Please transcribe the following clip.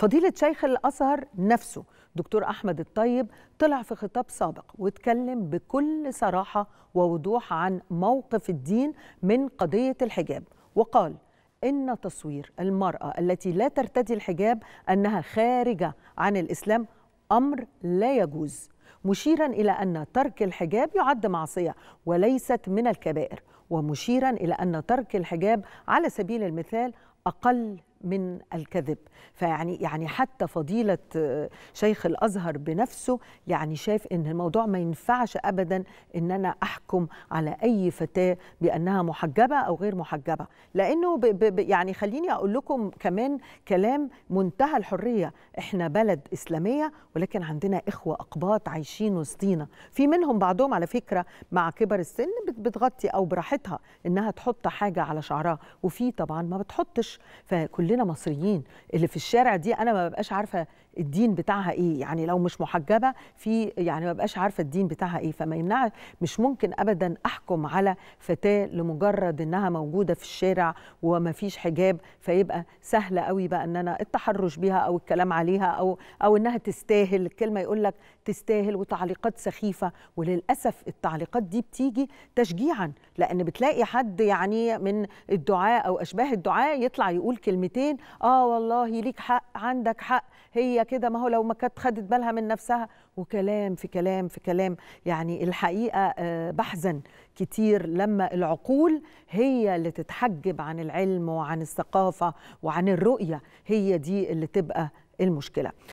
فضيلة شيخ الأزهر نفسه دكتور أحمد الطيب طلع في خطاب سابق واتكلم بكل صراحة ووضوح عن موقف الدين من قضية الحجاب وقال إن تصوير المرأة التي لا ترتدي الحجاب أنها خارجة عن الإسلام أمر لا يجوز مشيرا إلى أن ترك الحجاب يعد معصية وليست من الكبائر ومشيرا إلى أن ترك الحجاب على سبيل المثال أقل من الكذب فيعني يعني حتى فضيلة آه، شيخ الأزهر بنفسه يعني شايف إن الموضوع ما ينفعش أبدا إن أنا أحكم على أي فتاة بأنها محجبة أو غير محجبة لأنه ب ب يعني خليني أقول لكم كمان كلام منتهى الحرية إحنا بلد إسلامية ولكن عندنا إخوة أقباط عايشين وسطينا في منهم بعضهم على فكرة مع كبر السن بتغطي أو براحتها إنها تحط حاجة على شعرها وفي طبعا ما بتحطش فكل كلنا مصريين اللي في الشارع دي انا ما ببقاش عارفه الدين بتاعها ايه يعني لو مش محجبه في يعني ما ببقاش عارفه الدين بتاعها ايه فما يمنع مش ممكن ابدا احكم على فتاه لمجرد انها موجوده في الشارع وما فيش حجاب فيبقى سهل قوي بقى ان انا التحرش بيها او الكلام عليها او او انها تستاهل الكلمه يقول لك تستاهل وتعليقات سخيفه وللاسف التعليقات دي بتيجي تشجيعا لان بتلاقي حد يعني من الدعاء او اشباه الدعاء يطلع يقول كلمتين كلمتين اه والله ليك حق عندك حق هي كده ما هو لو ما كانت خدت بالها من نفسها وكلام في كلام في كلام يعني الحقيقه آه، بحزن كتير لما العقول هي اللي تتحجب عن العلم وعن الثقافه وعن الرؤيه هي دي اللي تبقى المشكله